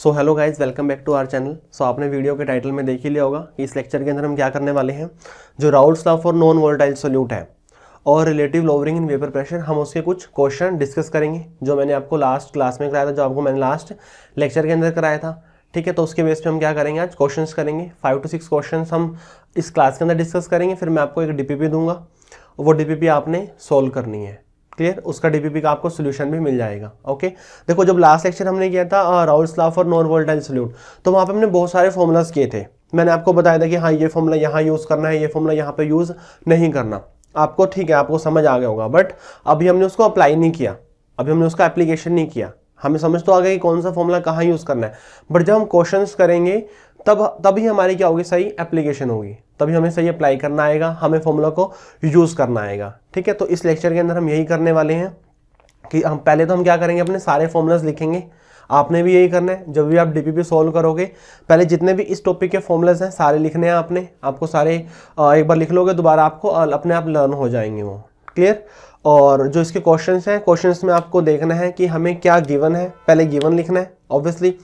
So hello guys welcome back to our channel so आपने video के title में देख ही लिया होगा कि इस लेक्चर के अंदर हम क्या करने वाले हैं जो Raoult's law for non volatile solute है और relative lowering in vapour pressure हम उसके कुछ क्वेश्चन डिस्कस करेंगे जो मैंने आपको लास्ट क्लास में कराया था जो आपको मैंने लास्ट लेक्चर के अंदर कराया था ठीक है तो उसके बेस पे हम क्या करेंगे आज क्वेश्चंस करेंगे फाइव टू सिक्स क्वेश्चंस हम इस क्लास के अंदर डिस्कस करेंगे फिर मैं आपको एक डीपीपी दूंगा वो डीपीपी आपने सोल्व करनी है क्लियर उसका डीपीपी का आपको सोल्यूशन भी मिल जाएगा ओके देखो जब लास्ट लेक्चर हमने किया था Raoult's law for non volatile solute तो वहाँ पे हमने बहुत सारे फॉर्मूलाज किए थे मैंने आपको बताया था कि हाँ ये फॉर्मूला यहाँ यूज़ करना है ये फॉर्मूला यहाँ पे यूज़ नहीं करना आपको ठीक है आपको समझ आ गया होगा बट अभी हमने उसको अप्लाई नहीं किया अभी हमने उसका एप्लीकेशन नहीं किया हमें समझ तो आ गया कि कौन सा फॉर्मूला कहाँ यूज़ करना है बट जब हम क्वेश्चन करेंगे तब तभी हमारी क्या होगी सही एप्लीकेशन होगी तभी हमें सही अप्लाई करना आएगा हमें फॉर्मूला को यूज़ करना आएगा ठीक है तो इस लेक्चर के अंदर हम यही करने वाले हैं कि हम पहले तो हम क्या करेंगे अपने सारे फॉर्मूलाज लिखेंगे आपने भी यही करना है जब भी आप डीपीपी सॉल्व करोगे पहले जितने भी इस टॉपिक के फॉर्मूलाज हैं सारे लिखने हैं आपने आपको सारे एक बार लिख लोगे दोबारा आपको अपने आप लर्न हो जाएंगे वो क्लियर और जो इसके क्वेश्चन हैं क्वेश्चन में आपको देखना है कि हमें क्या गिवन है पहले गिवन लिखना है ऑब्वियसली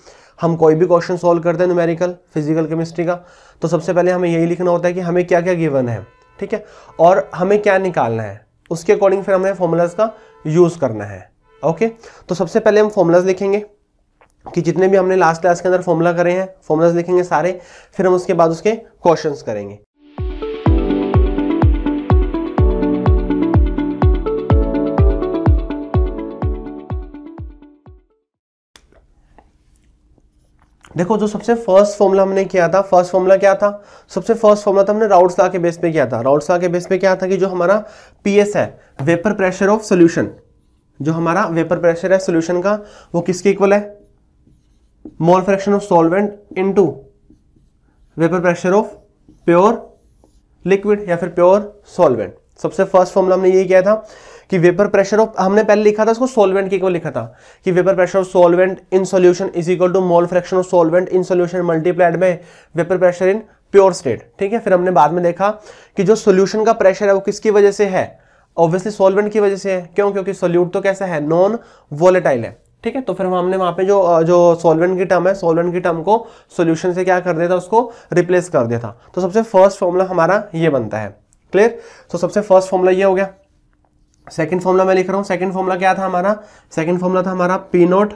हम कोई भी क्वेश्चन सॉल्व करते हैं न्यूमेरिकल फिजिकल केमिस्ट्री का तो सबसे पहले हमें यही लिखना होता है कि हमें क्या क्या गिवन है ठीक है और हमें क्या निकालना है उसके अकॉर्डिंग फिर हमें फॉर्मूलाज का यूज़ करना है ओके तो सबसे पहले हम फॉर्मूलाज लिखेंगे कि जितने भी हमने लास्ट क्लास के अंदर फॉर्मूला करे हैं फॉर्मूलाज लिखेंगे सारे फिर हम उसके बाद उसके क्वेश्चंस करेंगे देखो जो सबसे फर्स्ट फॉर्मूला हमने किया था फर्स्ट फॉर्मूला क्या था सबसे फर्स्ट फॉर्मूला था हमने राउट ला के बेस पे किया था राउट्स ला के बेस पे क्या था कि जो हमारा पीएस है वेपर प्रेशर ऑफ सोल्यूशन जो हमारा वेपर प्रेशर है सोल्यूशन का वो किसके इक्वल है mole fraction of solvent into vapour pressure of pure liquid या फिर प्योर सॉल्वेंट सबसे फर्स्ट फॉर्मूला हमने ये किया था कि वेपर प्रेशर ऑफ हमने पहले लिखा था इसको सोलवेंट के इक्वल लिखा था कि vapour pressure of solvent in solution is equal to mole fraction of solvent in solution multiplied में vapour pressure in pure state ठीक है फिर हमने बाद में देखा कि जो सोल्यूशन का प्रेशर है वो किसकी वजह से है ऑब्वियसली सॉल्वेंट की वजह से है क्यों क्योंकि सोल्यूट तो कैसा है नॉन वोलेटाइल है ठीक है तो फिर हमने वहां पे जो जो सॉल्वेंट की टर्म है सॉल्वेंट की टर्म को सोल्यूशन से क्या कर दिया था उसको रिप्लेस कर दिया था तो सबसे फर्स्ट फॉर्मूला हमारा ये बनता है क्लियर तो सबसे फर्स्ट फॉर्मूला ये हो गया सेकेंड फॉर्मूला मैं लिख रहा हूँ सेकेंड फॉर्मूला क्या था हमारा सेकेंड फॉर्मूला था हमारा P naught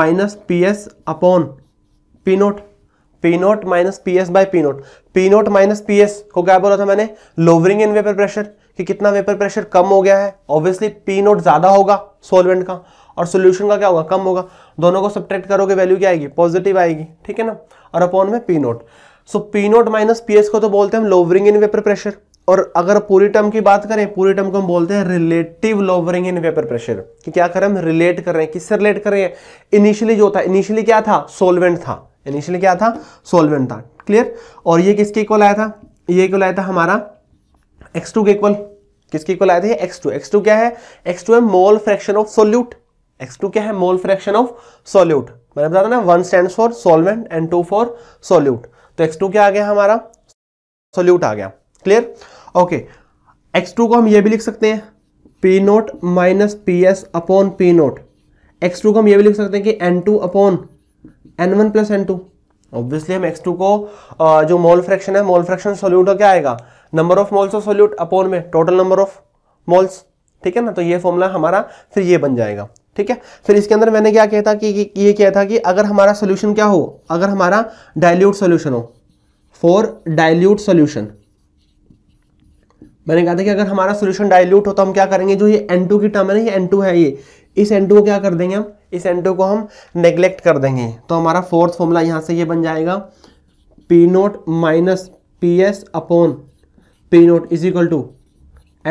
minus P S upon P naught P naught minus P S by P naught P naught minus P S को क्या बोला था मैंने लोवरिंग इन वेपर प्रेशर कि कितना वेपर प्रेशर कम हो गया है ऑब्वियसली पी नोट ज्यादा होगा सोलवेंट का और सोल्यूशन का क्या होगा कम होगा दोनों को सब्ट्रैक्ट करोगे वैल्यू क्या आएगी पॉजिटिव आएगी ठीक है ना और अपॉन में P naught so P naught minus P S को तो बोलते हैं हम लोवरिंग इन वेपर प्रेशर और अगर पूरी टर्म की बात करें पूरी टर्म को हम बोलते हैं relative lowering in vapour pressure कि क्या करें हम रिलेट कर रहे हैं किससे रिलेट कर रहे हैं इनिशियली जो था इनिशियली क्या था सोलवेंट था इनिशियली क्या था सोलवेंट था क्लियर और ये किसके इक्वल आया था ये इक्वल आया था हमारा टू के इक्वल किसके इक्वल आया था टू x2 x2 क्या है टू है mole fraction of solute two क्या है मोल फ्रैक्शन ऑफ सोल्यूट मैंने बताया ना one stand for solvent and two for solute तो x2 क्या आ गया हमारा सोल्यूट आ गया क्लियर ओके एक्स टू को हम ये भी लिख सकते हैं P naught minus P S upon P naught X two को हम ये भी लिख सकते हैं कि N two upon N one plus N two obviously हम एक्स टू को जो मोल फ्रैक्शन है मोल फ्रैक्शन सोल्यूट हो क्या आएगा number of moles of solute upon में टोटल नंबर ऑफ मोल्स ठीक है ना तो ये फॉर्मूला हमारा फिर ये बन जाएगा ठीक है फिर इसके अंदर मैंने क्या कहता था कि ये किया था कि अगर हमारा सोल्यूशन क्या हो अगर हमारा डायल्यूट सोल्यूशन हो फॉर डायल्यूट सोल्यूशन मैंने कहा था कि अगर हमारा सोल्यूशन डायल्यूट हो तो हम क्या करेंगे जो ये एन की टर्म है ना ये एन है ये इस एन को क्या कर देंगे हम इस एन को हम नेग्लेक्ट कर देंगे तो हमारा फोर्थ फॉर्मूला यहाँ से ये बन जाएगा P naught minus P S upon P naught is equal to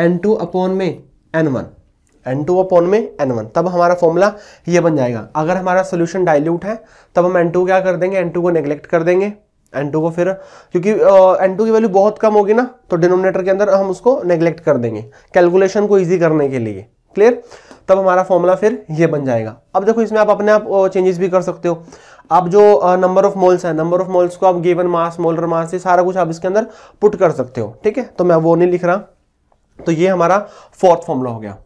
N two upon में N one N two upon में एन वन तब हमारा फॉर्मूला ये बन जाएगा अगर हमारा सोल्यूशन डाइल्यूट है तब हम एन टू क्या कर देंगे एन टू को नेग्लेक्ट कर देंगे एन टू को फिर क्योंकि एन टू की वैल्यू बहुत कम होगी ना तो डिनोमिनेटर के अंदर हम उसको नेग्लेक्ट कर देंगे कैलकुलेशन को ईजी करने के लिए क्लियर तब हमारा फॉर्मूला फिर ये बन जाएगा अब देखो इसमें आप अपने आप चेंजेस भी कर सकते हो आप जो नंबर ऑफ मोल्स है नंबर ऑफ मोल्स को आप गेवन मास मोलर मास ये सारा कुछ आप इसके अंदर पुट कर सकते हो ठीक है तो मैं वो नहीं लिख रहा तो ये हमारा फोर्थ फॉर्मूला हो गया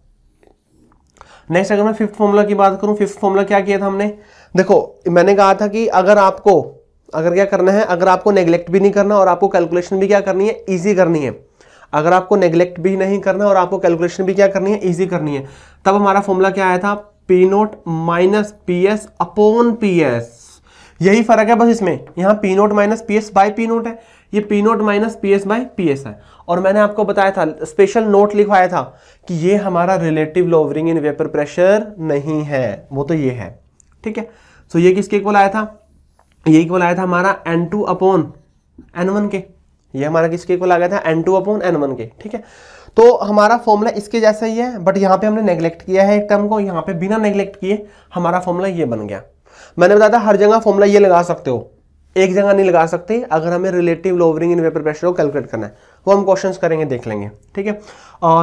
नेक्स्ट अगर मैं फिफ्थ फॉर्मूला की बात करूं फिफ्थ फॉर्मूला क्या किया था हमने देखो मैंने कहा था कि अगर आपको अगर क्या करना है अगर आपको नेग्लेक्ट भी नहीं करना और आपको कैलकुलेशन भी क्या करनी है ईजी करनी है अगर आपको नेग्लेक्ट भी नहीं करना और आपको कैलकुलेशन भी क्या करनी है ईजी करनी है तब हमारा फॉर्मूला क्या आया था P naught minus P S upon P S यही फर्क है बस इसमें यहाँ P naught minus P S by P naught है ये P naught minus P S by P S है और मैंने आपको बताया था स्पेशल नोट लिखवाया था कि ये हमारा relative lowering in vapour pressure नहीं है वो तो ये है ठीक है सो so ये किसके इक्वल आया था ये इक्वल आया था हमारा n two upon n one के ये हमारा किसके इक्वल आ गया था n two upon n one के ठीक है तो हमारा फॉर्मूला इसके जैसा ही है बट यहाँ पे हमने नेग्लेक्ट किया है एक टर्म को यहाँ पे बिना नेग्लेक्ट किए हमारा फॉर्मूला ये बन गया मैंने बताया था हर जगह फॉर्मूला ये लगा सकते हो एक जगह नहीं लगा सकते अगर हमें relative lowering in vapour pressure को कैलकुलेट करना है वो हम क्वेश्चन करेंगे देख लेंगे ठीक है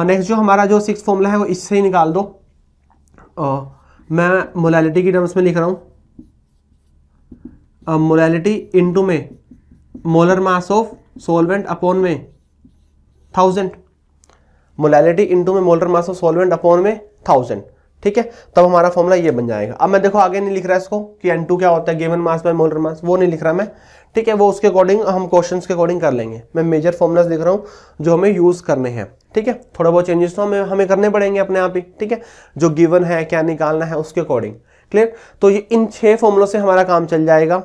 नेक्स्ट जो हमारा जो सिक्स फॉर्मूला है वो इससे ही निकाल दो मैं मोलैलिटी की टर्म्स में लिख रहा हूँ मोलैलिटी इनटू में molar mass of solvent upon में थाउजेंड मोलैलिटी इनटू में molar mass of solvent upon में थाउजेंड ठीक है तब हमारा फॉर्मूला ये बन जाएगा अब मैं देखो आगे नहीं लिख रहा इसको कि एन टू क्या होता है given mass by molar mass वो नहीं लिख रहा मैं ठीक है वो उसके अकॉर्डिंग हम क्वेश्चन के अकॉर्डिंग कर लेंगे मैं मेजर फॉर्मुलाज लिख रहा हूँ जो हमें यूज़ करने हैं ठीक है थोड़ा बहुत चेंजेस तो हमें हमें करने पड़ेंगे अपने आप ही ठीक है जो गिवन है क्या निकालना है उसके अकॉर्डिंग क्लियर तो ये इन छह फॉर्मुलों से हमारा काम चल जाएगा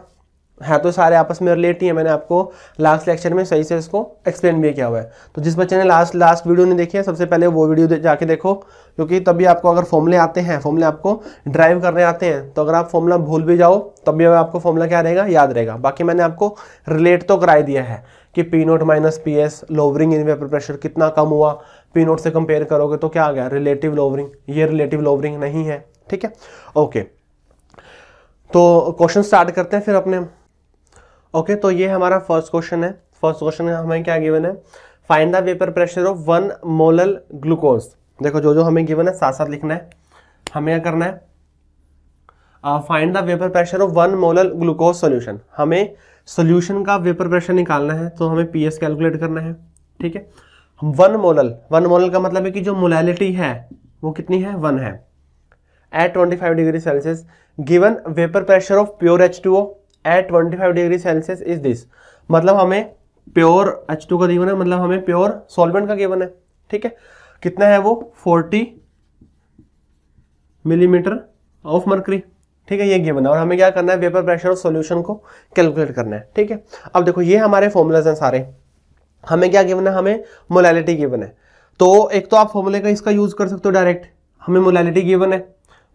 है तो सारे आपस में रिलेट ही है मैंने आपको लास्ट लेक्चर में सही से इसको एक्सप्लेन भी किया हुआ है तो जिस बच्चे ने लास्ट लास्ट वीडियो नहीं देखी है सबसे पहले वो वीडियो दे, जाके देखो क्योंकि तभी आपको अगर फॉर्मूले आते हैं फॉर्मूले आपको ड्राइव करने आते हैं तो अगर आप फॉर्मूला भूल भी जाओ तब भी आपको फॉर्मूला क्या रहेगा याद रहेगा बाकी मैंने आपको रिलेट तो कराई दिया है कि P naught minus P S lowering in vapour pressure कितना कम हुआ पी नोट से कंपेयर करोगे तो क्या आ गया रिलेटिव लोवरिंग ये रिलेटिव लोवरिंग नहीं है ठीक है ओके okay. तो क्वेश्चन स्टार्ट करते हैं फिर अपने ओके तो ये हमारा फर्स्ट क्वेश्चन है फर्स्ट क्वेश्चन हमें क्या गिवन है find the vapour pressure of one molal glucose देखो जो जो हमें गिवन है साथ साथ लिखना है हमें क्या करना है find the vapour pressure of one molal glucose solution हमें सोल्यूशन का वेपर प्रेशर निकालना है तो हमें पी कैलकुलेट करना है ठीक है वन मोलल वन मोलल का मतलब है कि जो मोलैलिटी है वो कितनी है वन है at 25 given vapour pressure of pure H two at twenty five degree Celsius is this मतलब हमें प्योर एच टू का गिवन है मतलब हमें प्योर सॉल्वेंट का गिवन है ठीक है कितना है वो 40 मिलीमीटर ऑफ मरकरी ठीक है ये गिवन है और हमें क्या करना है वेपर प्रेशर ऑफ सॉल्यूशन को कैलकुलेट करना है ठीक है अब देखो ये हमारे फॉर्मूलाज हैं सारे हमें क्या गिवन है हमें मोलैलिटी गिवन है तो एक तो आप फॉर्मूले का इसका यूज कर सकते हो डायरेक्ट हमें मोलैलिटी गिवन है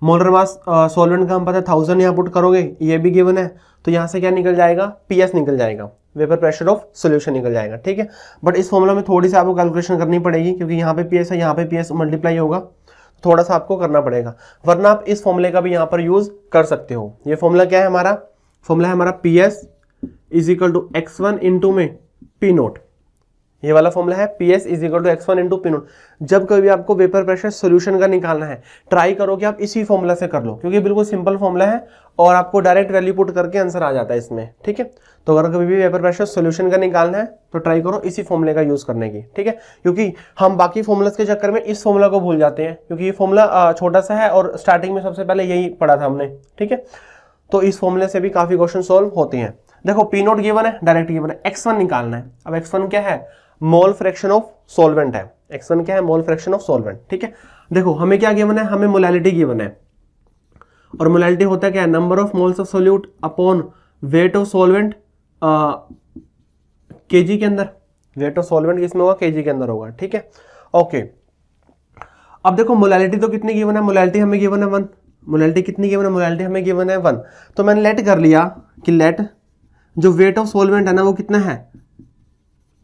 मोलर मास सॉल्वेंट का हम पता है थाउजेंड यहाँ पुट करोगे ये भी गिवन है तो यहाँ से क्या निकल जाएगा पी निकल जाएगा वेपर प्रेशर ऑफ सोल्यूशन निकल जाएगा ठीक है बट इस फॉर्मूला में थोड़ी सी आपको कैलकुलेशन करनी पड़ेगी क्योंकि यहाँ पे पी है यहाँ पे पी मल्टीप्लाई होगा थोड़ा सा आपको करना पड़ेगा वरना आप इस फॉर्मूले का भी यहाँ पर यूज़ कर सकते हो ये फॉर्मूला क्या है हमारा फॉर्मूला है हमारा P S is equal to X one into में पी नोट ये वाला फॉर्मूला है P S is equal to X one into P naught जब कभी आपको वेपर प्रेशर सोल्यूशन का निकालना है ट्राई करो कि आप इसी फॉर्मूला से कर लो क्योंकि बिल्कुल सिंपल फॉर्मूला है और आपको डायरेक्ट वैल्यू पुट करके आंसर आ जाता है इसमें ठीक है तो अगर कभी भी वेपर प्रेशर सोल्यूशन का निकालना है तो ट्राई करो इसी फॉर्मूले का यूज़ करने की ठीक है क्योंकि हम बाकी फॉर्मूलाज के चक्कर में इस फॉर्मूला को भूल जाते हैं क्योंकि ये फॉर्मूला छोटा सा है और स्टार्टिंग में सबसे पहले यही पढ़ा था हमने ठीक है तो इस फॉर्मूले से भी काफ़ी क्वेश्चन सोल्व होते हैं देखो पी नोट गिवन है डायरेक्ट गिवन है एक्स वन निकालना है अब एक्स वन क्या है मोल फ्रैक्शन ऑफ सॉल्वेंट है एक्स वन क्या है मोल फ्रैक्शन ऑफ सॉल्वेंट ठीक है देखो हमें क्या गिवन है हमें मोलैलिटी गिवन है और मोलैलिटी होता क्या है number of moles of solute upon weight of solvent K G के अंदर वेट ऑफ सॉल्वेंट किसमें होगा के जी के अंदर होगा ठीक है ओके अब देखो मोलैलिटी तो कितनी गिवन है मोलैलिटी हमें गिवन है वन मोलैलिटी कितनी गिवन है मोलैलिटी हमें गिवन है वन तो मैंने लेट कर लिया कि लेट जो वेट ऑफ सॉल्वेंट है ना वो कितना है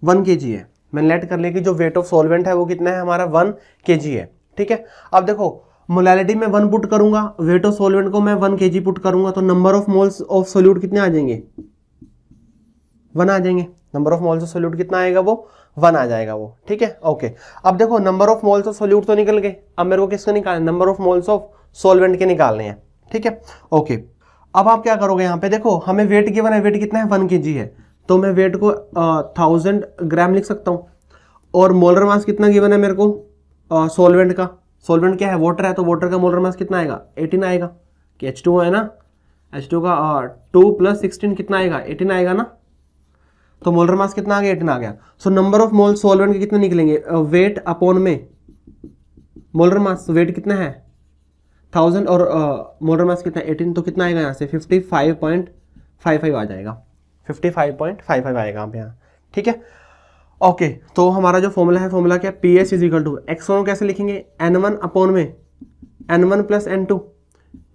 वन के है मैं लेट कर लिया कि जो वेट ऑफ सॉल्वेंट है वो कितना है हमारा वन के है ठीक है अब देखो मोलैलिटी में वन पुट करूंगा वेट ऑफ सॉल्वेंट को मैं वन के पुट करूंगा तो number of moles of solute कितने आ जाएंगे वन आ जाएंगे number of moles of solute कितना आएगा वो वन आ जाएगा वो ठीक है ओके अब देखो number of moles of solute तो निकल गए अब मेरे को किसके निकालना number of moles of solvent के निकालने हैं ठीक है ओके अब आप क्या करोगे यहाँ पे देखो हमें वेट गिवन है वेट कितना है वन के है तो मैं वेट को थाउजेंड ग्राम लिख सकता हूँ और मोलर मास कितना गिवन है मेरे को सोलवेंट का सोलवेंट क्या है वाटर है तो वाटर का मोलर मास कितना आएगा 18 आएगा कि एच टू है ना एच टू का टू प्लस सिक्सटीन कितना आएगा 18 आएगा ना तो मोलर मास कितना आ गया एटीन आ गया so number of mole solvent के कितने निकलेंगे वेट अपॉन में मोलर मास वेट कितना है थाउजेंड और मोलर मास कितना एटीन तो कितना आएगा यहाँ से fifty five point five five आ जाएगा 55.55 आएगा आप यहाँ ठीक है ओके तो हमारा जो फॉर्मूला है फॉर्मूला क्या P S is equal to X one कैसे लिखेंगे एन वन अपोन में N one plus N two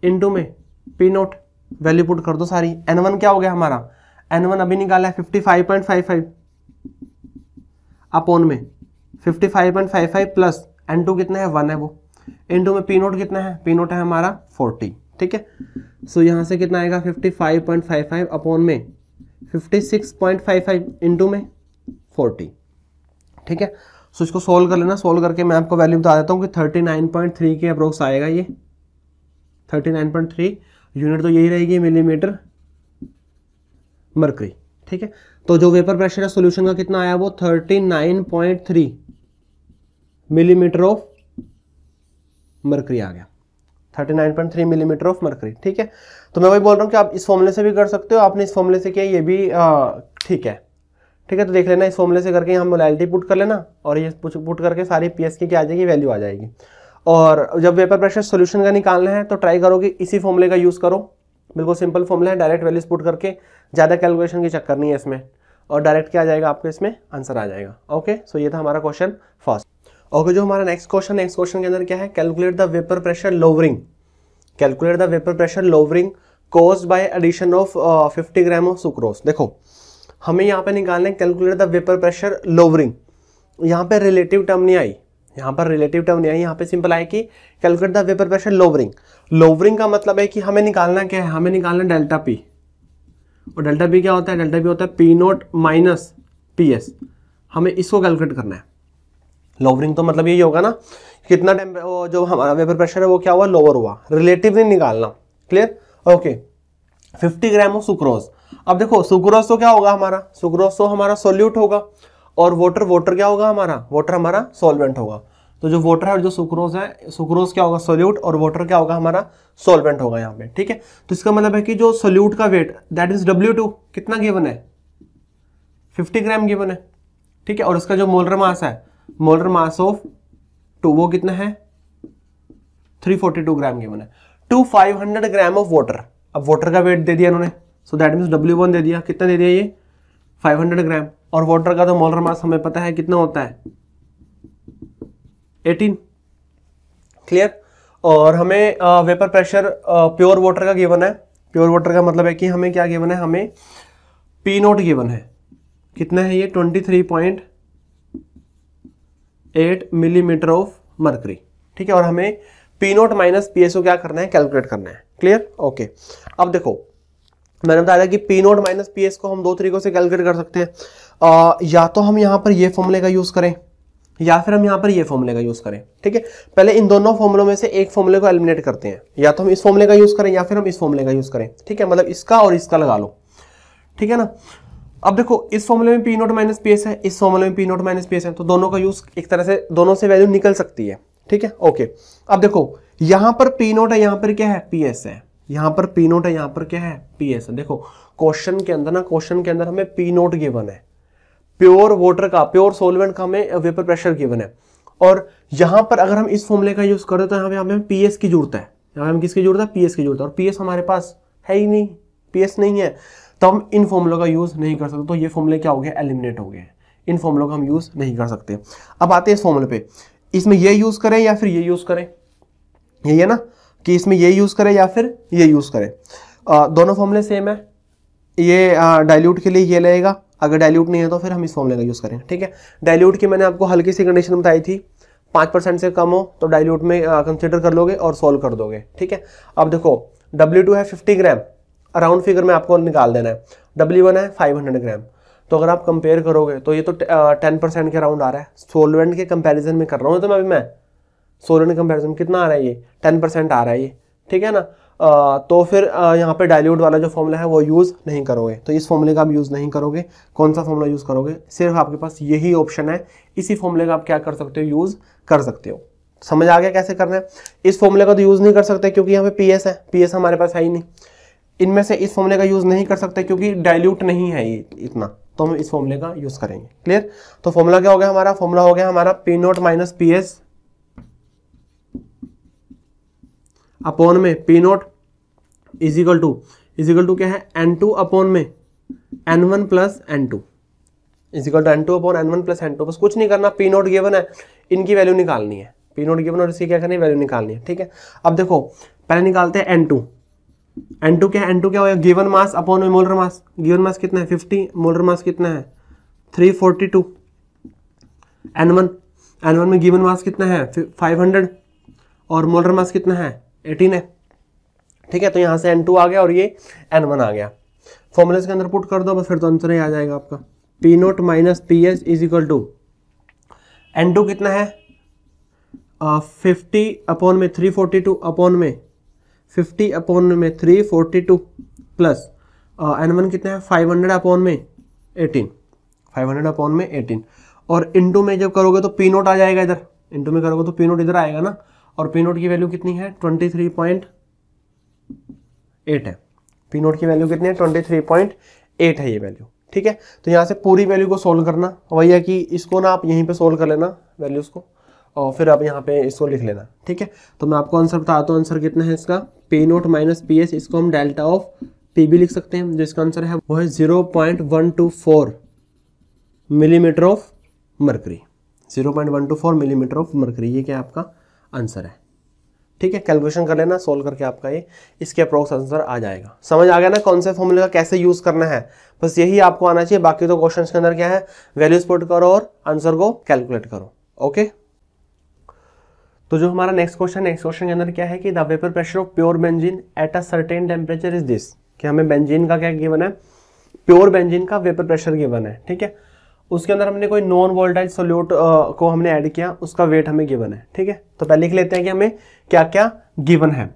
into में पी नोट वैल्यू पुट कर दो सारी एन वन क्या हो गया हमारा एन वन अभी निकाला है fifty five point five five upon में fifty five point five five plus N two कितना है वन है वो इन टू में पी नोट कितना है पी नोट है हमारा फोर्टी ठीक है सो so, यहाँ से कितना आएगा fifty five point five five upon में fifty six point five five into में फोर्टी ठीक है सो so, इसको सोल्व कर लेना सोल्व करके मैं आपको वैल्यू बता देता हूँ कि थर्टी नाइन पॉइंट थ्री के अप्रोक्स आएगा ये thirty nine point three unit तो यही रहेगी मिलीमीटर मरकरी ठीक है तो जो वेपर प्रेशर है सोल्यूशन का कितना आया वो thirty nine point three millimetre of mercury आ गया 39.3 मिलीमीटर ऑफ मरकरी ठीक है तो मैं वही बोल रहा हूँ कि आप इस फॉर्मूले से भी कर सकते हो आपने इस फॉर्मूले से किया ये भी ठीक है ठीक है तो देख लेना इस फॉर्मूले से करके हम मोलैलिटी पुट कर लेना और ये पुट करके सारी पी की क्या आ जाएगी वैल्यू आ जाएगी और जब वेपर प्रेशर सोल्यूशन का निकालना है तो ट्राई करो कि इसी फॉर्मूले का यूज़ करो बिल्कुल सिंपल फॉर्मूला है डायरेक्ट वैल्यूज पुट करके ज़्यादा कैलकुलेशन की चक्कर नहीं है इसमें और डायरेक्ट क्या आ जाएगा आपको इसमें आंसर आ जाएगा ओके सो ये था हमारा क्वेश्चन फर्स्ट ओके जो हमारा नेक्स्ट क्वेश्चन नेक्स्ट क्वेश्चन के अंदर क्या है calculate the vapour pressure lowering calculate the vapour pressure lowering caused by addition of fifty gram of sucrose देखो हमें यहाँ पे निकालना है calculate the vapour pressure lowering यहाँ पे रिलेटिव टर्म नहीं आई यहाँ पर रिलेटिव टर्म नहीं आई यहाँ पे सिंपल आया कि calculate the vapour pressure lowering lowering का मतलब है कि हमें निकालना क्या है हमें निकालना डेल्टा पी और डेल्टा पी क्या होता है डेल्टा पी होता है P naught minus P S हमें इसको कैलकुलेट करना है लोवरिंग तो मतलब यही होगा ना कितना टेम्प जो हमारा वेपर प्रेशर है वो क्या हुआ लोअर हुआ रिलेटिवली निकालना clear okay fifty gram of sucrose अब देखो सुक्रोज तो क्या होगा हमारा सुक्रोज तो हमारा सोल्यूट होगा और वोटर वोटर क्या होगा हमारा वोटर हमारा सोलवेंट होगा तो जो वोटर है जो सुक्रोज है सुक्रोज क्या होगा सोल्यूट और वोटर क्या होगा हमारा सोलवेंट होगा यहाँ पे ठीक है तो इसका मतलब है कि जो सोल्यूट का वेट दैट इज डब्ल्यू कितना गिवन है 50 ग्राम गिवन है ठीक है और इसका जो मोलर मास है मोलर मास ऑफ टू वो कितना है 342 ग्राम गिवन है टू 500 ग्राम ऑफ वाटर अब वाटर का वेट दे दिया उन्होंने so that mean W one दे दिया कितना दे दिया ये 500 ग्राम और वाटर का तो मोलर मास हमें पता है कितना होता है 18 क्लियर और हमें वेपर प्रेशर प्योर वाटर का गिवन है प्योर वाटर का मतलब है कि हमें क्या गिवन है हमें पी नोट गिवन है कितना है ये 23.5 एट मिलीमीटर ऑफ मरकरी ठीक है और हमें P naught minus P S ओ क्या करना है कैलकुलेट करना है क्लियर ओके अब देखो मैंने बताया कि P naught minus P S को हम दो तरीकों से कैलकुलेट कर सकते हैं आ, या तो हम यहाँ पर ये फॉर्मूले का यूज़ करें या फिर हम यहाँ पर ये फॉर्मूले का यूज़ करें ठीक है पहले इन दोनों फॉर्मूलों में से एक फॉर्मूले को एलिमिनेट करते हैं या तो हम इस फॉर्मूले का यूज़ करें या फिर हम इस फॉर्मूले का यूज़ करें ठीक है मतलब इसका और इसका लगा लो ठीक है ना अब देखो इस फॉर्मूले में P naught minus P S है इस फॉर्मूले में P naught minus P S है तो दोनों का यूज एक तरह से दोनों से वैल्यू निकल सकती है ठीक है ओके अब देखो यहां पर पी नोट है यहां पर क्या है पी एस है यहां पर पी नोट है यहां पर क्या है पी एस है देखो क्वेश्चन के अंदर ना क्वेश्चन के अंदर हमें पी नोट गिवन है प्योर वोटर का प्योर सोलवेंट का हमें वेपर प्रेशर गिवन है और यहां पर अगर हम इस फॉर्मूले का यूज करें तो यहाँ पर हमें पी एस की जरूरत है हमें किसकी जरूरत है पी एस की जरूरत है और पी एस हमारे पास है ही नहीं पी एस नहीं है तो हम इन फॉर्मुलों का यूज़ नहीं कर सकते तो ये फॉर्मुले क्या हो गए एलिमिनेट हो गए इन फॉर्मुलों का हम यूज़ नहीं कर सकते अब आते हैं इस फॉर्मुले पे इसमें ये यूज़ करें या फिर ये यूज़ करें यही है ना कि इसमें ये यूज़ करें या फिर ये यूज़ करें आ, दोनों फॉर्मुले सेम है ये डायल्यूट के लिए ये लगेगा अगर डायल्यूट नहीं है तो फिर हम इस फॉर्मुले का यूज़ करें ठीक है डायल्यूट की मैंने आपको हल्की सी कंडीशन बताई थी पांच परसेंट से कम हो तो डायल्यूट में कंसिडर कर लोगे और सोल्व कर दोगे ठीक है अब देखो टू है फिफ्टी ग्राम अराउंड फिगर में आपको निकाल देना है डब्ल्यू वन है फाइव हंड्रेड ग्राम तो अगर आप कंपेयर करोगे तो ये तो टेन परसेंट के अराउंड आ रहा है सोलवेंट के कंपैरिजन में कर रहा हूँ तो मैं अभी मैं सोलवेंट के कंपैरिजन कितना आ रहा है ये टेन परसेंट आ रहा है ये ठीक है ना आ, तो फिर यहाँ पे डायल्यूट वाला जो फॉर्मूला है वो यूज़ नहीं करोगे तो इस फॉर्मूले का आप यूज़ नहीं करोगे कौन सा फॉर्मूला यूज़ करोगे सिर्फ आपके पास यही ऑप्शन है इसी फॉर्मूले का आप क्या कर सकते हो यूज़ कर सकते हो समझ आ गया कैसे करना है इस फॉर्मूले का तो यूज़ नहीं कर सकते क्योंकि यहाँ पे पी है पी हमारे पास है ही नहीं इनमें से इस फॉर्मूले का यूज़ नहीं कर सकते क्योंकि डाइल्यूट नहीं है ये इतना तो हम इस फॉर्मूले का यूज़ करेंगे क्लियर तो फॉर्मूला क्या हो गया हमारा फॉर्मूला हो गया हमारा P naught minus P S upon में P naught is equal to is equal to क्या है एन टू अपॉन में N one plus N two is equal to N two upon N one plus N two बस कुछ नहीं करना पी नोट गिवन है इनकी वैल्यू निकालनी है पी नोट गिवन और इसकी क्या करनी है वैल्यू निकालनी है ठीक है अब देखो पहले निकालते हैं एन टू एन टू क्या है एन टू क्या होगा गिवन मास अपॉन में मोलर मास गिवन मास कितना है फिफ्टी मोलर मास कितना है three forty two n one n one में गिवन मास कितना है फाइव हंड्रेड और मोलर मास कितना है एटीन है ठीक है तो यहाँ से एन टू आ गया और ये एन वन आ गया फॉर्मूलेज के अंदर पुट कर दो बस फिर तो आंसर ही आ जाएगा आपका P naught minus P H is equal to N two कितना है फिफ्टी uh, अपॉन में थ्री फोर्टी टू अपॉन में फिफ्टी अपॉन में three forty two plus n one कितना है फाइव हंड्रेड अपॉन में एटीन फाइव हंड्रेड अपॉन में eighteen और इंटू में जब करोगे तो पी नोट आ जाएगा इधर इंटू में करोगे तो पी नोट इधर आएगा ना और पी नोट की वैल्यू कितनी है ट्वेंटी थ्री पॉइंट एट है पी नोट की वैल्यू कितनी है ट्वेंटी थ्री पॉइंट एट है ये वैल्यू ठीक है तो यहाँ से पूरी वैल्यू को सोल्व करना भैया कि इसको ना आप यहीं पर सोल्व कर लेना वैल्यूज़ को और फिर आप यहाँ पे इसको लिख लेना ठीक है तो मैं आपको आंसर बताता हूँ आंसर कितना है इसका P naught minus P S इसको हम डेल्टा ऑफ पी भी लिख सकते हैं जो इसका आंसर है वो है zero point one two four millimetre of mercury zero point one two four millimetre of mercury ये क्या आपका आंसर है ठीक है कैलकुलेशन कर लेना सोल्व करके आपका ये इसके अप्रोक्स आंसर आ जाएगा समझ आ गया ना कौन से फॉर्मूले का कैसे यूज करना है बस यही आपको आना चाहिए बाकी तो क्वेश्चन के अंदर क्या है वैल्यूज पुट करो और आंसर को कैलकुलेट करो ओके तो जो हमारा नेक्स्ट क्वेश्चन नेक्स्ट क्वेश्चन के अंदर क्या है कि the vapour pressure of pure benzene at a certain temperature is this कि हमें बेंजिन का क्या गिवन है प्योर बेंजिन का वेपर प्रेशर गिवन है ठीक है उसके अंदर हमने कोई नॉन वोल्टाइल सोल्यूट को हमने ऐड किया उसका वेट हमें गिवन है ठीक है तो पहले लिख लेते हैं कि हमें क्या क्या गिवन है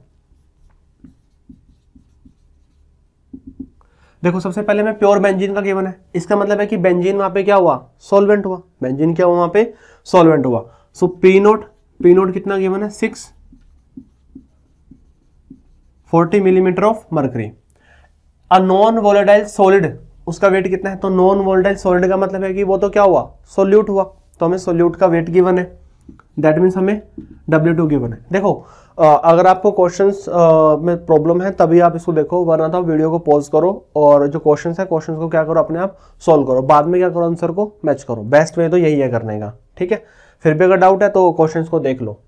देखो सबसे पहले हमें प्योर बेंजिन का गिवन है इसका मतलब है कि बेंजिन वहां पे क्या हुआ सॉल्वेंट हुआ बेंजिन क्या हुआ वहां पे सॉल्वेंट हुआ so P naught P naught कितना गिवन है six forty millimetre of mercury a non volatile solid उसका वेट कितना है तो नॉन वोलेटाइल सॉलिड का मतलब है कि वो तो क्या हुआ सोल्यूट हुआ तो हमें सोल्यूट का वेट गिवन है दैट मीन्स हमें डब्ल्यू टू गिवन है देखो आ, अगर आपको क्वेश्चन में प्रॉब्लम है तभी आप इसको देखो वरना तो वीडियो को पॉज करो और जो क्वेश्चन है क्वेश्चन को क्या करो अपने आप सॉल्व करो बाद में क्या करो आंसर को मैच करो बेस्ट वे तो यही है करने का ठीक है फिर भी अगर डाउट है तो क्वेश्चन को देख लो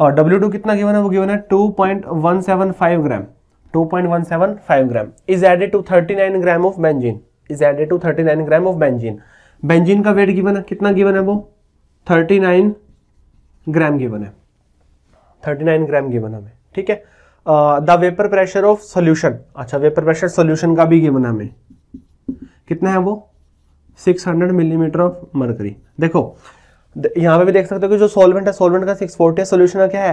और डब्ल्यू टू कितना गिवन है वो गिवन है two point one seven five gram two point one seven five gram is added to thirty nine gram of benzene is added to thirty nine gram of benzene benzene का weight given है कितना given है वो thirty nine gram given है thirty nine gram given हमें ठीक है the vapour pressure of solution अच्छा वेपर प्रेशर सोल्यूशन का भी गिवन हमें कितना है वो 600 मिलीमीटर ऑफ मरकरी देखो यहाँ पे भी देख सकते हो कि जो सॉल्वेंट है सॉल्वेंट का फोर्टी है सोल्यूशन का क्या है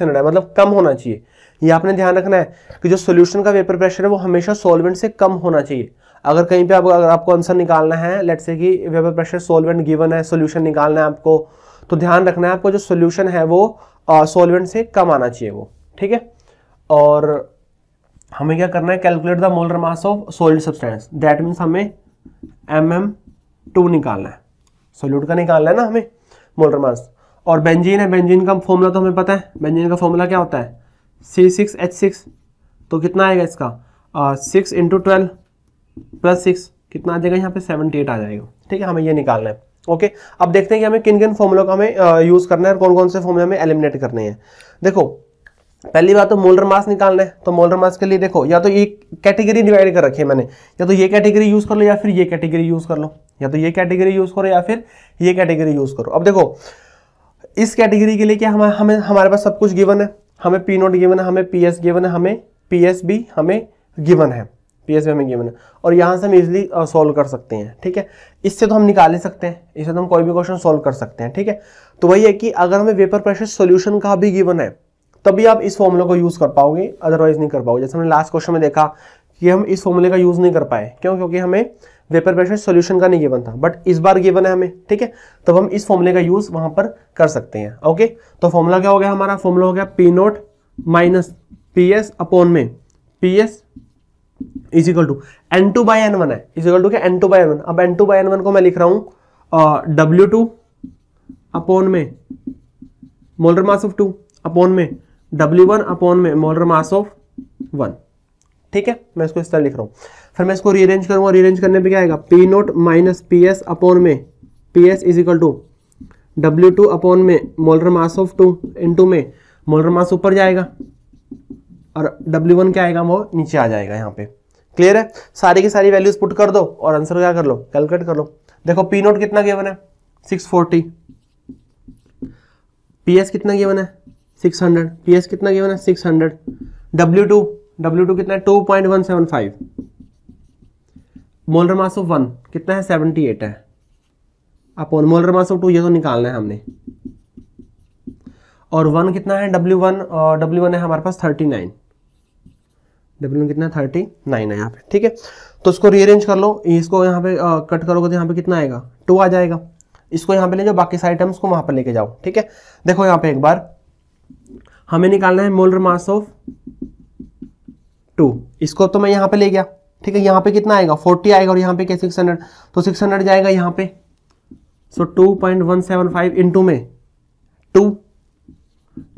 हंड्रेड है मतलब कम होना चाहिए ये आपने ध्यान रखना है कि जो सोल्यूशन का वेपर प्रेशर है वो हमेशा सॉल्वेंट से कम होना चाहिए अगर कहीं पे आप अगर आपको आंसर निकालना है लेट से कि वेपर प्रेशर सॉल्वेंट गिवन है सोल्यूशन निकालना है आपको तो ध्यान रखना है आपको जो सोल्यूशन है वो सॉल्वेंट से कम आना चाहिए वो ठीक है और हमें क्या करना है calculate the molar mass of solid substance that means हमें एम एम टू निकालना है सोल्यूट का निकालना है ना हमें मोटर मास और बेंजीन है बेंजीन का फॉर्मूला तो हमें पता है बेंजीन का फॉर्मूला क्या होता है सी सिक्स एच सिक्स तो कितना आएगा इसका six into twelve plus six कितना आ जाएगा यहाँ पे सेवेंटी एट आ जाएगा ठीक है हमें ये निकालना है ओके अब देखते हैं कि हमें किन किन फॉर्मूलों का हमें यूज़ करना है और कौन कौन से फॉर्मूले हमें एलिमिनेट करने हैं देखो पहली बात तो मोलर मास निकालना है तो मोलर मास के लिए देखो या तो ये कैटेगरी डिवाइड कर रखी है मैंने या तो ये कैटेगरी यूज़ कर लो या फिर ये कैटेगरी यूज़ कर लो या तो ये कैटेगरी यूज़ करो या फिर ये कैटेगरी यूज़ करो अब देखो इस कैटेगरी के लिए क्या हमें हमें हमारे पास सब कुछ गिवन है हमें पी नोट गिवन है हमें पी एस गिवन है हमें पी एस बी हमें गिवन है पी एस बी हमें गिवन है और यहाँ से हम इजिली सॉल्व कर सकते हैं ठीक है इससे तो हम निकाल ही सकते हैं इससे तो हम कोई भी क्वेश्चन सोल्व कर सकते हैं ठीक है तो वही है कि अगर हमें वेपर प्रेशर सोल्यूशन का भी गिवन है तभी आप इस फॉर्मूले को यूज़ कर पाओगे अदरवाइज नहीं कर पाओगे जैसे हमने लास्ट क्वेश्चन में देखा कि हम इस फॉर्मूले का यूज़ नहीं कर पाए क्यों क्योंकि हमें वेपर प्रेशर सॉल्यूशन का नहीं गिवन था बट इस बार गिवन है हमें ठीक है तब हम इस फॉर्मूले का यूज़ वहां पर कर सकते हैं ओके तो फॉर्मूला क्या हो गया हमारा फॉर्मूला हो गया P naught minus P S upon में P S is equal to N two by N one है इज इक्वल टू क्या N two by N one अब N two by N one को मैं लिख रहा हूं डब्ल्यू टू अपॉन में molar mass of two upon में डब्ल्यू वन अपॉन में मोलर मास ऑफ वन ठीक है मैं इसको इस तरह लिख रहा हूं फिर मैं इसको रीअरेंज करूंगा रीअरेंज करने पे क्या आएगा P naught minus P S upon में P S is equal to W two upon में molar mass of two into में मोलर मास ऊपर जाएगा और डब्ल्यू वन क्या आएगा वो नीचे आ जाएगा यहाँ पे क्लियर है सारी की सारी वैल्यूज पुट कर दो और आंसर क्या कर लो कैलकुलेट कर लो देखो पी नोट कितना गिवन है सिक्स पी पीएस कितना गिवन है सिक्स हंड्रेड पी एस कितना गिवन है six hundred W two W two कितना है two point one seven five molar mass of one कितना है सेवनटी एट है upon molar mass of two ये तो निकालना है हमने और वन कितना है डब्ल्यू वन और डब्ल्यू वन है हमारे पास थर्टी नाइन डब्ल्यू वन कितना थर्टी नाइन है यहाँ पे ठीक है तो इसको रीअरेंज कर लो इसको यहाँ पे आ, कट करोगे तो यहाँ पे कितना आएगा टू आ जाएगा इसको यहाँ पे ले जाओ बाकी सारे टर्म्स को वहाँ पर लेके जाओ ठीक है देखो यहाँ पे एक बार हमें निकालना है मोलर मास ऑफ टू इसको तो मैं यहाँ पे ले गया ठीक है यहां पे कितना आएगा फोर्टी आएगा और यहां पे क्या सिक्स हंड्रेड तो सिक्स हंड्रेड जाएगा यहां पे so two point one seven five into में टू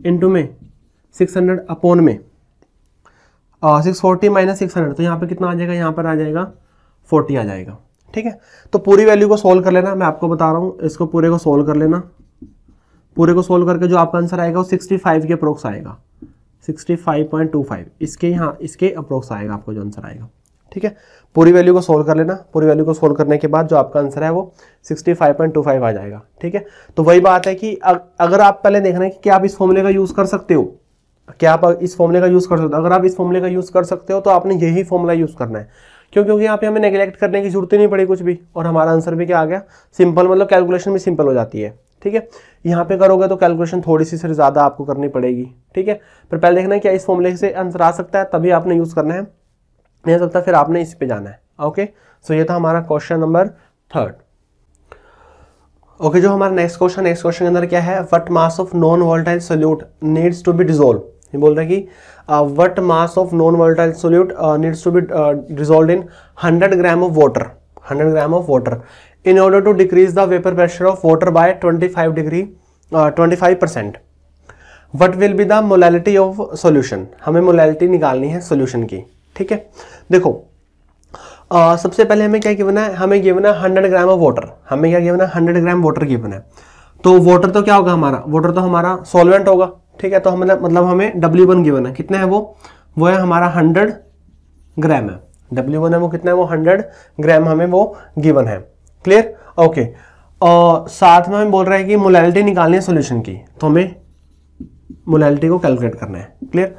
इंटू में सिक्स हंड्रेड अपोन में six forty minus six hundred तो यहाँ पे कितना आ जाएगा यहाँ पर आ जाएगा फोर्टी आ जाएगा ठीक है तो पूरी वैल्यू को सोल्व कर लेना मैं आपको बता रहा हूँ इसको पूरे को सोल्व कर लेना पूरे को सोल्व करके जो आपका आंसर आएगा वो 65 के अप्रोक्स आएगा 65.25 इसके यहाँ इसके अप्रोक्स आएगा आपको जो आंसर आएगा ठीक है पूरी वैल्यू को सोल्व कर लेना पूरी वैल्यू को सोल्व करने के बाद जो आपका आंसर है वो 65.25 आ जाएगा ठीक है तो वही बात है कि अगर आप पहले देख रहे हैं कि क्या आप इस फॉर्मूले का यूज़ कर सकते हो क्या आप इस फॉर्मूले का यूज़ कर सकते हो अगर आप इस फॉर्मूले का यूज़ कर सकते हो तो आपने यही फॉर्मूला यूज़ करना है क्यों क्योंकि यहाँ पे हमें नेगलेक्ट करने की जरूरत ही नहीं पड़ी कुछ भी और हमारा आंसर भी क्या आ गया सिंपल मतलब कैलकुलेशन भी सिंपल हो जाती है ठीक है यहाँ पे करोगे तो कैलकुलेशन थोड़ी सी सर ज़्यादा आपको करनी पड़ेगी ठीक है पर पहले देखना है क्या इस फॉर्मूले से आंसर आ सकता है तभी आपने यूज़ करना है नहीं सकता फिर आपने इस पर जाना है ओके सो ये था हमारा question number third okay okay, जो हमारा नेक्स्ट क्वेश्चन नेक्स्ट क्वेश्चन के अंदर क्या है what mass of non volatile solute needs to be dissolve ये बोल रहे हैं कि what mass of non volatile solute needs to be dissolve in 100 gram of water 100 gram of water in order to decrease the vapour pressure of water by 25 degree 25 percent what will be the molality of solution हमें molality निकालनी है solution की ठीक है देखो आ, सबसे पहले हमें क्या गिवन है हमें गिवन है हंड्रेड ग्राम ऑफ वाटर हमें क्या गिवन है हंड्रेड ग्राम वाटर गिवन है तो वाटर तो क्या होगा हमारा वाटर तो हमारा सॉल्वेंट होगा ठीक है तो हम मतलब, मतलब हमें डब्ल्यू वन गिवन है कितना है वो वो है हमारा हंड्रेड ग्राम है डब्ल्यू वन है वो कितना है वो हंड्रेड ग्राम हमें वो गिवन है क्लियर ओके और साथ में हम बोल रहे हैं कि मोलैलिटी निकालनी है सोल्यूशन की तो हमें मोलैलिटी को कैलकुलेट करना है क्लियर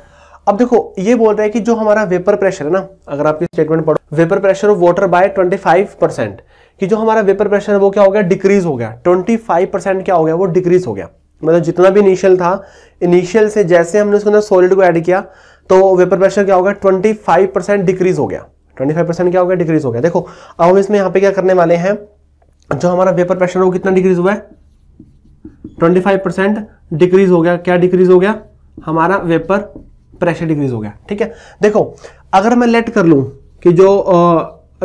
अब देखो ये बोल रहे हैं कि जो हमारा वेपर प्रेशर है ना अगर आप स्टेटमेंट पढ़ो vapour pressure of water by 25 percent कि जो हमारा वेपर प्रेशर है वो क्या हो गया डिक्रीज हो गया 25 परसेंट क्या हो गया वो डिक्रीज हो गया मतलब जितना भी इनिशियल था इनिशियल से जैसे हमने उसके अंदर सॉलिड को ऐड किया तो वेपर प्रेशर क्या हो गया ट्वेंटी डिक्रीज हो गया ट्वेंटी क्या हो गया डिक्रीज हो गया देखो अब हम इसमें यहाँ पे क्या करने वाले हैं जो अच्छा, हमारा वेपर प्रेशर वो कितना डिक्रीज हुआ है 25 परसेंट डिक्रीज हो गया क्या डिक्रीज हो गया हमारा वेपर प्रेशर डिक्रीज हो गया ठीक है देखो अगर मैं लेट कर लू कि जो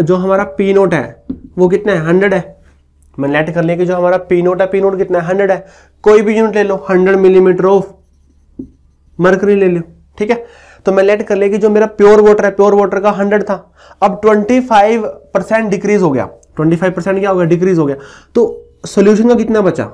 जो हमारा पी नोट है वो कितना है हंड्रेड है मैं लेट कर लिया कि जो हमारा पी नोट है पी नोट कितना है हंड्रेड है कोई भी यूनिट ले लो हंड्रेड मिलीमीटर ऑफ मरकरी ले लो ठीक है तो मैं लेट कर लिया कि जो मेरा प्योर वाटर है प्योर वाटर का हंड्रेड था अब ट्वेंटी फाइव परसेंट डिक्रीज हो गया ट्वेंटी फाइव परसेंट क्या हो गया डिक्रीज हो गया तो सोल्यूशन का कितना बचा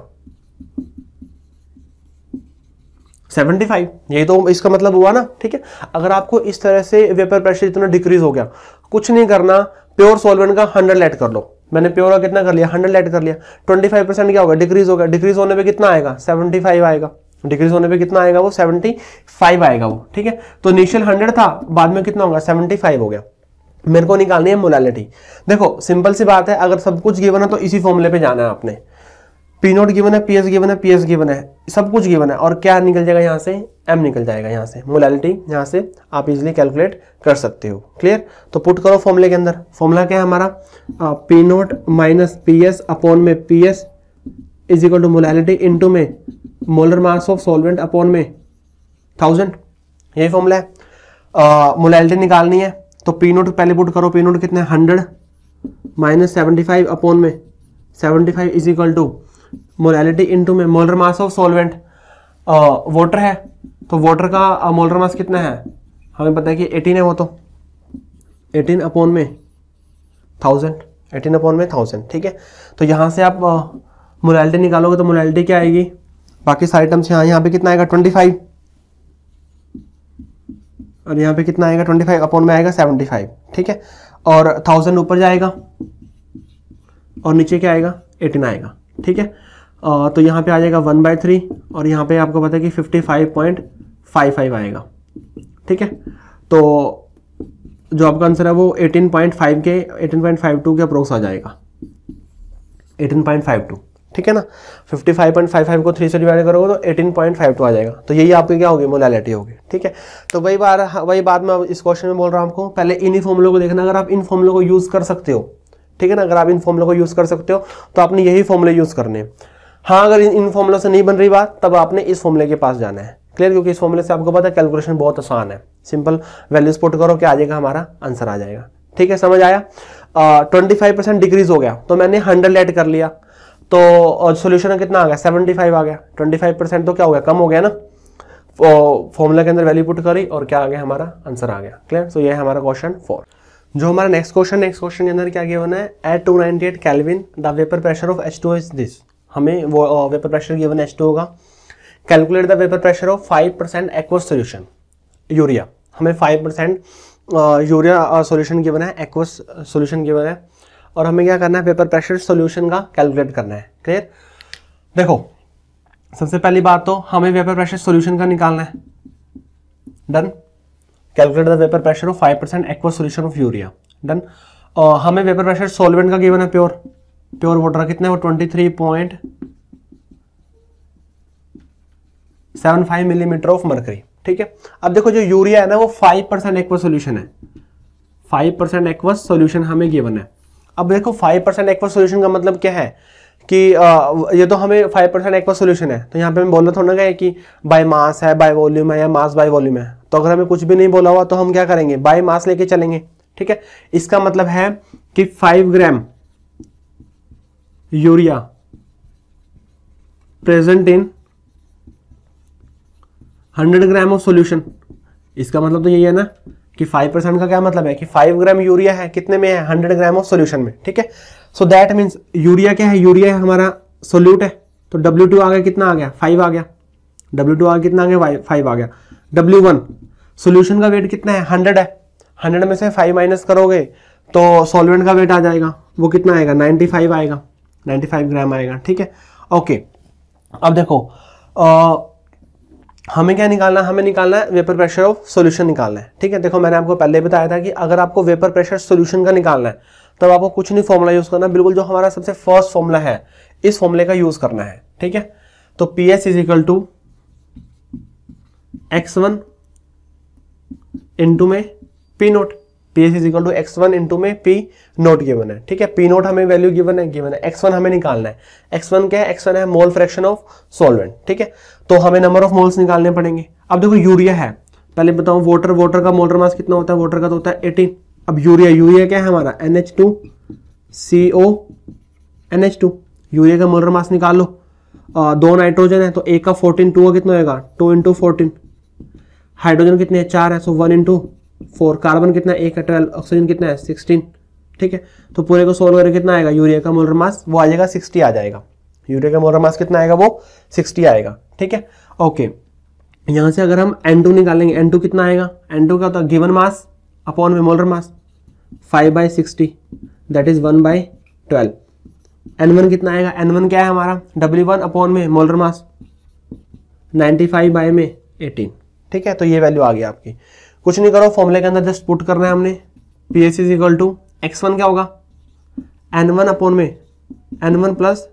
सेवेंटी फाइव यही तो इसका मतलब हुआ ना ठीक है अगर आपको इस तरह से वेपर प्रेशर इतना डिक्रीज हो गया कुछ नहीं करना प्योर सॉल्वेंट का हंड्रेड लेट कर लो मैंने प्योर का कितना कर लिया हंड्रेड लेट कर लिया ट्वेंटी फाइव परसेंट क्या होगा डिक्रीज होगा डिक्रीज होने पर कितना आएगा सेवेंटी फाइव आएगा डिक्रीज होने पे कितना आएगा वो सेवेंटी फाइव आएगा वो ठीक है तो इनिशियल हंड्रेड था बाद में कितना होगा सेवेंटी फाइव हो गया मेरे को निकालनी है मोलालिटी देखो सिंपल सी बात है अगर सब कुछ गिवन है तो इसी फॉर्मूले पे जाना है आपने पी नोट गिवन है पी एस गिवन है पी एस गिवन है सब कुछ गिवन है और क्या निकल जाएगा यहाँ से एम निकल जाएगा यहाँ से मोलालिटी यहाँ से आप इजिली कैलकुलेट कर सकते हो क्लियर तो पुट करो फॉर्मूले के अंदर फॉर्मूला क्या है हमारा P naught minus P S upon में P S is equal to molality two में molar mass of solvent upon में थाउजेंड यही फॉर्मूला है मोलालिटी निकालनी है तो पी नोट पहले पुट करो पी नोट कितना है hundred minus seventy five upon में seventy five is equal to molality two में molar mass of solvent water है तो वाटर का मोलर मास कितना है हमें पता है कि एटीन है वो तो एटीन अपॉन में थाउजेंड एटीन अपॉन में थाउजेंड ठीक है तो यहाँ से आप मोलैलिटी निकालोगे तो मोलैलिटी क्या आएगी बाकी सारे आइटम्स यहाँ यहाँ पे कितना आएगा ट्वेंटी फाइव और यहाँ पे कितना आएगा ट्वेंटी फाइव अपॉन में आएगा सेवेंटी फाइव ठीक है और थाउजेंड ऊपर जाएगा और नीचे क्या आएगा एटीन आएगा ठीक है आ, तो यहाँ पे आ जाएगा वन बाय थ्री और यहाँ पे आपको पता है कि fifty five point five five आएगा ठीक है तो जो आपका आंसर है वो एटीन पॉइंट फाइव के एटीन पॉइंट फाइव टू के अप्रोक्स आ जाएगा एटीन पॉइंट फाइव टू ठीक है ना 55.55 को 3 से डिवाइड करोगे तो 18.52 आ जाएगा तो यही आपकी क्या होगी मोलैलिटी होगी ठीक है तो वही बार हाँ, वही बात मैं इस क्वेश्चन में बोल रहा हूँ आपको पहले इन्हीं फॉर्मुलों को देखना अगर आप इन फॉर्मुलों को यूज़ कर सकते हो ठीक है ना अगर आप इन फॉर्मुलों को यूज़ कर सकते हो तो आपने यही फॉर्मुले यूज़ करने हाँ अगर इन फॉर्मुलों से नहीं बन रही बात तब आपने इस फॉर्मुले के पास जाना है क्लियर क्योंकि इस फॉर्मुले से आपको पता है कैलकुलेशन बहुत आसान है सिंपल वैल्यू स्पोर्ट करो कि आ जाएगा हमारा आंसर आ जाएगा ठीक है समझ आया ट्वेंटी फाइव परसेंट डिक्रीज हो गया तो मैंने हंड्रेड एड कर लिया तो और सोल्यूशन कितना आ गया सेवेंटी फाइव आ गया ट्वेंटी फाइव परसेंट तो क्या हो गया कम हो गया ना फॉर्मूला के अंदर वैल्यू पुट करी और क्या आ गया हमारा आंसर आ गया क्लियर सो so, ये है हमारा क्वेश्चन फोर जो हमारा नेक्स्ट क्वेश्चन नेक्स्ट क्वेश्चन के अंदर क्या गया होना है at two ninety eight kelvin the vapour pressure of H two is this हमें वो vapour pressure given H two होगा calculate the vapour pressure of five percent aqueous solution urea हमें five percent urea solution given है aqueous solution given है और हमें क्या करना है पेपर प्रेशर सोल्यूशन का कैलकुलेट करना है क्लियर देखो सबसे पहली बात तो हमें पेपर प्रेशर सोल्यूशन का निकालना है done calculate the pressure of five percent aqua solution of urea done हमें पेपर प्रेशर सोलवेंट का गिवन है प्योर प्योर वाटर कितना है वो twenty three point seven five millimetre of mercury ठीक है अब देखो जो यूरिया है ना वो फाइव परसेंट एक्वा सोल्यूशन है फाइव परसेंट एक्वा सोल्यूशन हमें गिवन है अब देखो फाइव परसेंट एक्वा सोल्यूशन का मतलब क्या है कि आ, ये तो हमें फाइव परसेंट एक्वा सोल्यूशन है तो यहाँ पे हमें बोलना थोड़ा ना कि बाय मास है बाय वॉल्यूम है या मास बाय वॉल्यूम है तो अगर हमें कुछ भी नहीं बोला हुआ तो हम क्या करेंगे बाय मास लेके चलेंगे ठीक है इसका मतलब है कि five gram urea present in hundred gram of solution इसका मतलब तो यही है ना कि 5% का क्या मतलब है कि 5 ग्राम यूरिया है कितने में है 100 ग्राम ऑफ सॉल्यूशन में ठीक है सो दैट मींस यूरिया क्या है यूरिया है हमारा सोल्यूट है तो W2 आ गया कितना आ गया 5 आ गया W2 आ गया कितना आ गया फाइव आ गया W1 सॉल्यूशन का वेट कितना है 100 है 100 में से 5 माइनस करोगे तो सॉल्वेंट का वेट आ जाएगा वो कितना आएगा 95 आएगा 95 ग्राम आएगा ठीक है ओके अब देखो हमें क्या निकालना है हमें निकालना है वेपर प्रेशर ऑफ सॉल्यूशन निकालना है ठीक है देखो मैंने आपको पहले बताया था कि अगर आपको वेपर प्रेशर सॉल्यूशन का निकालना है तब तो आपको कुछ नहीं फॉर्मूला यूज़ करना बिल्कुल जो हमारा सबसे फर्स्ट फॉर्मूला है इस फॉर्मूले का यूज़ करना है ठीक है तो P S is equal to X one into में P naught P S is equal to X one into में पी नोट गिवन है ठीक है पी नोट हमें वैल्यू गिवन है गिवन है एक्स वन हमें निकालना है एक्स वन क्या है एक्स वन है मोल फ्रैक्शन ऑफ सॉल्वेंट ठीक है तो हमें नंबर ऑफ मोल्स निकालने पड़ेंगे अब देखो यूरिया है पहले बताऊँ वोटर वोटर का मोलर मास कितना होता है वोटर का तो होता है एटीन अब यूरिया यूरिया क्या है हमारा N H two C O N H two urea का मोलर मास निकाल लो आ, दो नाइट्रोजन है तो एक का फोर्टीन टू का कितना होगा टू इंटू फोर्टीन हाइड्रोजन कितने चार है so one into four carbon कितना एक है ट्वेल्व ऑक्सीजन कितना है सिक्सटीन ठीक है तो पूरे को सोल्व करके कितना आएगा यूरिया का मोलर मास वो आ जाएगा सिक्सटी आ जाएगा यूरिया का मोलर मास कितना आएगा वो सिक्सटी आएगा ठीक है ओके यहाँ से अगर हम एन टू निकालेंगे एन टू कितना आएगा एन टू का होता है गिवन मास अपॉन में molar mass five by sixty that is one by twelve N one कितना आएगा एन वन क्या है हमारा डब्ल्यू वन अपॉन में molar mass ninety five by में एटीन ठीक है तो ये वैल्यू आ गया आपकी कुछ नहीं करो फॉर्मूले के अंदर जस्ट पुट करना है हमने P S is equal to X one क्या होगा एन वन अपोन में N one plus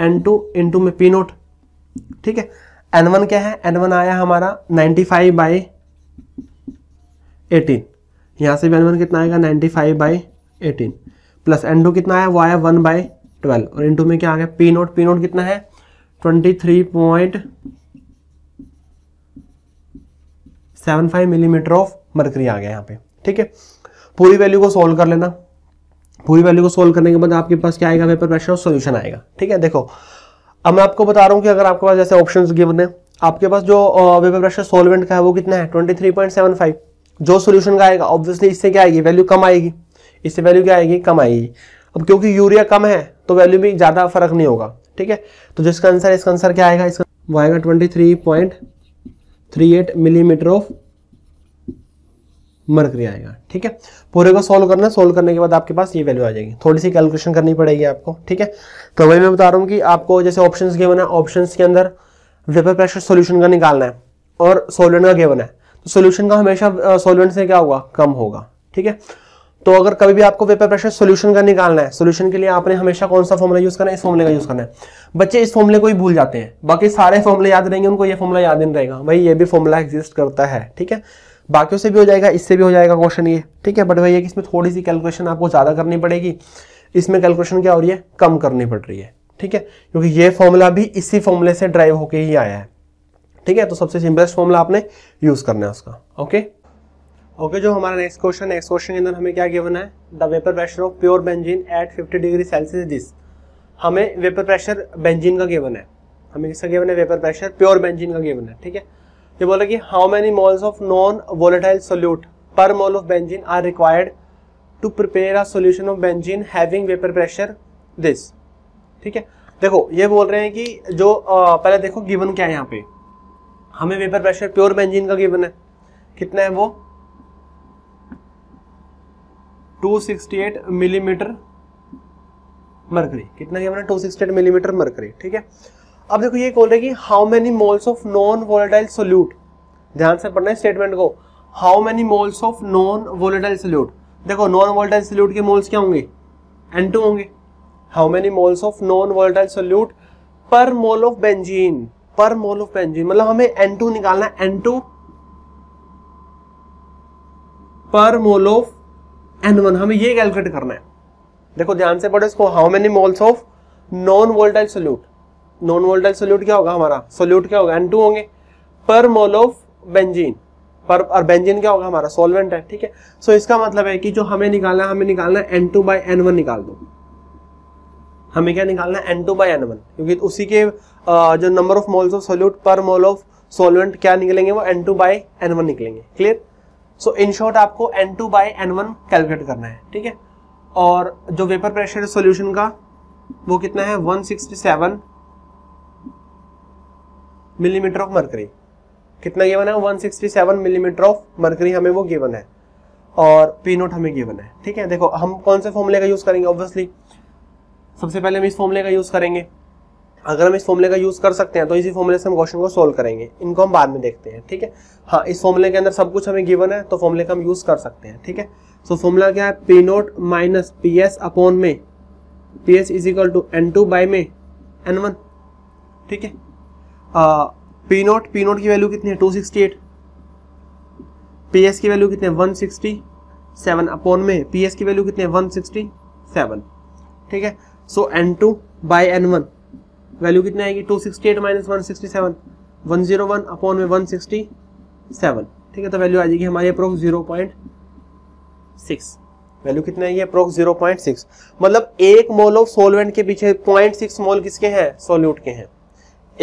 N two into में पी नोट ठीक है एन वन क्या है एन वन आया हमारा नाइन्टी फाइव बाई एटीन यहाँ से भी एन वन कितना आएगा ninety five by eighteen plus N two कितना आया वो आया वन बाई ट्वेल्व और इन टू में क्या आ गया पी नोट पी नोट कितना है twenty three point seven five millimetre of mercury आ गया यहाँ पे ठीक है पूरी वैल्यू को सोल्व कर लेना पूरी वैल्यू को सोल्व करने के बाद आपके पास क्या आएगा वेपर प्रेशर सोल्यूशन आएगा ठीक है देखो अब मैं आपको बता रहा हूँ कि अगर आपके पास जैसे ऑप्शन गिवन है आपके पास जो वेपर प्रेशर सोलवेंट का है वो कितना है twenty three point seven five जो सोल्यूशन का आएगा ऑब्वियसली इससे क्या आएगी वैल्यू कम आएगी इससे वैल्यू क्या आएगी कम आएगी अब क्योंकि यूरिया कम है तो वैल्यू में ज़्यादा फर्क नहीं होगा ठीक है तो जिसका आंसर इसका आंसर क्या आएगा इसका वो आएगा twenty three point three eight millimetre of mercury आएगा ठीक है पूरे को सोल्व करना सोल्व करने के बाद आपके पास ये वैल्यू आ जाएगी थोड़ी सी कैलकुलेशन करनी पड़ेगी आपको ठीक है तो वही मैं बता रहा हूँ कि आपको जैसे ऑप्शन गेवन है ऑप्शन के अंदर वेपर प्रेशर सोल्यूशन का निकालना है और सॉल्वेंट का गेवन है तो सोल्यूशन का हमेशा सॉल्वेंट से क्या होगा कम होगा ठीक है तो अगर कभी भी आपको वेपर प्रेशर सोल्यूशन का निकालना है सोल्यूशन के लिए आपने हमेशा कौन सा फॉर्मुला यूज करना है इस फॉर्मुले का यूज करना है बच्चे इस फॉर्मले को ही भूल जाते हैं बाकी सारे फॉर्मले याद रहेंगे उनको ये फॉर्मला याद नहीं रहेगा भाई ये भी फॉर्मूला एग्जिस्ट करता है ठीक है बाकी से भी हो जाएगा इससे भी हो जाएगा क्वेश्चन ये ठीक है बट भाई ये कि इसमें थोड़ी सी कैलकुलेशन आपको ज़्यादा करनी पड़ेगी इसमें कैलकुलेशन क्या हो रही है कम करनी पड़ रही है ठीक है क्योंकि ये फॉर्मूला भी इसी फॉर्मूले से ड्राइव होके ही आया है ठीक है तो सबसे सिंपलेस्ट फॉर्मूला आपने यूज़ करना है उसका ओके ओके जो हमारा नेक्स्ट क्वेश्चन नेक्स्ट क्वेश्चन के अंदर हमें क्या गिवन है the vapour pressure of pure benzene at 50 degree Celsius this हमें वेपर प्रेशर बेंजीन का गिवन है हमें किसका गिवन है वेपर प्रेशर प्योर बेंजीन का गिवन है ठीक है ये बोला कि how many moles of non volatile solute per mole of benzene are required to prepare a solution of benzene having vapour pressure this ठीक है देखो ये बोल रहे हैं कि जो आ, पहले देखो गिवन क्या है यहाँ पे हमें वेपर प्रेशर प्योर बेंजीन का गिवन है कितना है वो 268 मिलीमीटर मरकरी कितना क्या बना 268 मिलीमीटर मरकरी ठीक है अब देखो ये बोल रहे कि how many moles of non volatile solute ध्यान से पढ़ना है स्टेटमेंट को how many moles of non volatile solute देखो नॉन वोलेटाइल सोल्यूट के मोल्स क्या होंगे N2 होंगे how many moles of non volatile solute per mole of benzene पर मोल ऑफ बेंजीन मतलब हमें N2 निकालना है N2 पर मोल ऑफ एन वन हमें ये कैलकुलेट करना है देखो ध्यान से पढ़ो इसको how many moles of non volatile solute non volatile solute क्या होगा हमारा सोल्यूट क्या होगा एन टू होंगे पर मोल ऑफ बेंजीन पर और बेंजीन क्या होगा हमारा सॉल्वेंट है ठीक है सो इसका मतलब है कि जो हमें निकालना है हमें निकालना है N two by N one निकाल दो हमें क्या निकालना है N two by N one क्योंकि उसी के जो number of moles of solute per mole of solvent क्या निकलेंगे वो N two by N one निकलेंगे क्लियर सो इन शॉर्ट आपको N two by N one calculate करना है ठीक है और जो वेपर प्रेशर है सोल्यूशन का वो कितना है 167 मिलीमीटर ऑफ मरकरी कितना गिवन है 167 मिलीमीटर ऑफ मरकरी हमें वो गिवन है और पी नोट हमें गिवन है ठीक है देखो हम कौन से फॉर्मूले का यूज करेंगे ऑब्वियसली सबसे पहले हम इस फॉर्मूले का यूज करेंगे अगर हम इस फॉर्मूले का यूज़ कर सकते हैं तो इसी फॉर्मूले से हम क्वेश्चन को सोल्व करेंगे इनको हम बाद में देखते हैं ठीक है हाँ इस फॉर्मूले के अंदर सब कुछ हमें गिवन है तो फॉर्मूले का हम यूज़ कर सकते हैं ठीक है सो फॉर्मूला क्या है P naught minus P S upon में P S is equal to N two by में एन वन ठीक है पी नोट पी नोट की वैल्यू कितनी है two sixty eight P S की वैल्यू कितनी है वन सिक्सटी सेवन अपॉन में पी एस की वैल्यू कितनी है वन सिक्सटी सेवन ठीक है so N two by N one value कितनी आएगी two sixty eight minus one sixty seven one zero one upon में वन सिक्सटी सेवन ठीक है तो वैल्यू आ जाएगी हमारी approx zero point six value कितनी आएगी अप्रोक्स जीरो पॉइंट सिक्स मतलब एक मोल ऑफ सोलवेंट के पीछे पॉइंट सिक्स मोल किसके हैं सोल्यूट के हैं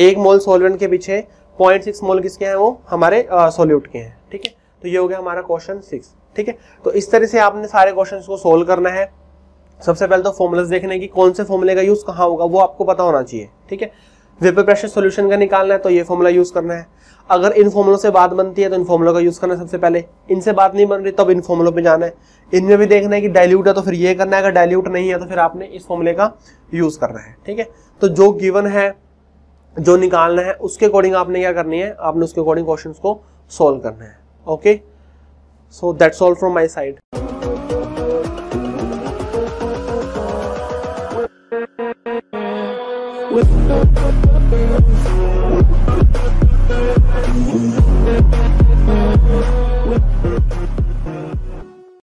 एक मोल सोलवेंट के पीछे पॉइंट सिक्स मोल किसके हैं वो हमारे सोल्यूट के हैं ठीक है तो ये हो गया हमारा क्वेश्चन सिक्स ठीक है तो इस तरह से आपने सारे क्वेश्चन को सोल्व करना है सबसे पहले तो फॉर्मुलस देखने की कौन से फॉर्मूले का यूज कहाँ होगा वो आपको पता होना चाहिए ठीक है वेपर प्रेशर सोल्यूशन का निकालना है तो ये फॉर्मूला यूज करना है अगर इन फॉर्मुलों से बात बनती है तो इन फॉर्मुलों का यूज करना है सबसे पहले इनसे बात नहीं बन रही तब तो इन फॉर्मुलों पे जाना है इनमें भी देखना है कि डायल्यूट है तो फिर ये करना है अगर डायल्यूट नहीं है तो फिर आपने इस फॉर्मूले का यूज करना है ठीक है तो जो गिवन है जो निकालना है उसके अकॉर्डिंग आपने क्या करनी है आपने उसके अकॉर्डिंग क्वेश्चन को सोल्व करना है okay so that's all from my side